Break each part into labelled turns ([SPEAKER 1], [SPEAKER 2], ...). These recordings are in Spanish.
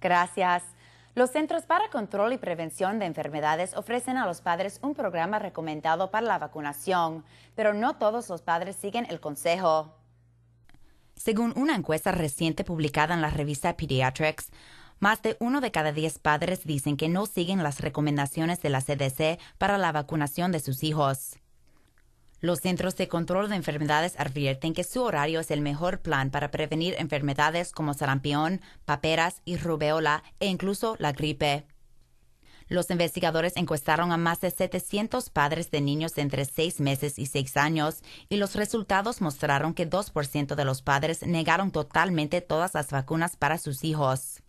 [SPEAKER 1] Gracias. Los Centros para Control y Prevención de Enfermedades ofrecen a los padres un programa recomendado para la vacunación, pero no todos los padres siguen el consejo. Según una encuesta reciente publicada en la revista Pediatrics, más de uno de cada diez padres dicen que no siguen las recomendaciones de la CDC para la vacunación de sus hijos. Los Centros de Control de Enfermedades advierten que su horario es el mejor plan para prevenir enfermedades como sarampión, paperas y rubeola e incluso la gripe. Los investigadores encuestaron a más de 700 padres de niños entre 6 meses y 6 años y los resultados mostraron que 2% de los padres negaron totalmente todas las vacunas para sus hijos.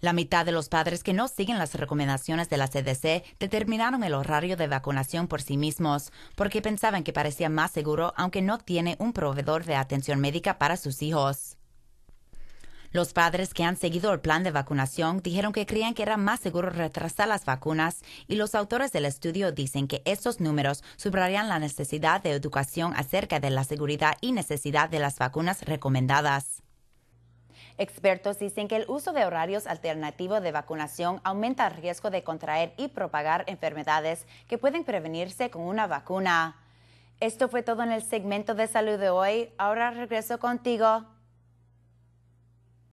[SPEAKER 1] La mitad de los padres que no siguen las recomendaciones de la CDC determinaron el horario de vacunación por sí mismos, porque pensaban que parecía más seguro aunque no tiene un proveedor de atención médica para sus hijos. Los padres que han seguido el plan de vacunación dijeron que creían que era más seguro retrasar las vacunas y los autores del estudio dicen que estos números subrayan la necesidad de educación acerca de la seguridad y necesidad de las vacunas recomendadas. Expertos dicen que el uso de horarios alternativos de vacunación aumenta el riesgo de contraer y propagar enfermedades que pueden prevenirse con una vacuna. Esto fue todo en el segmento de salud de hoy. Ahora regreso contigo,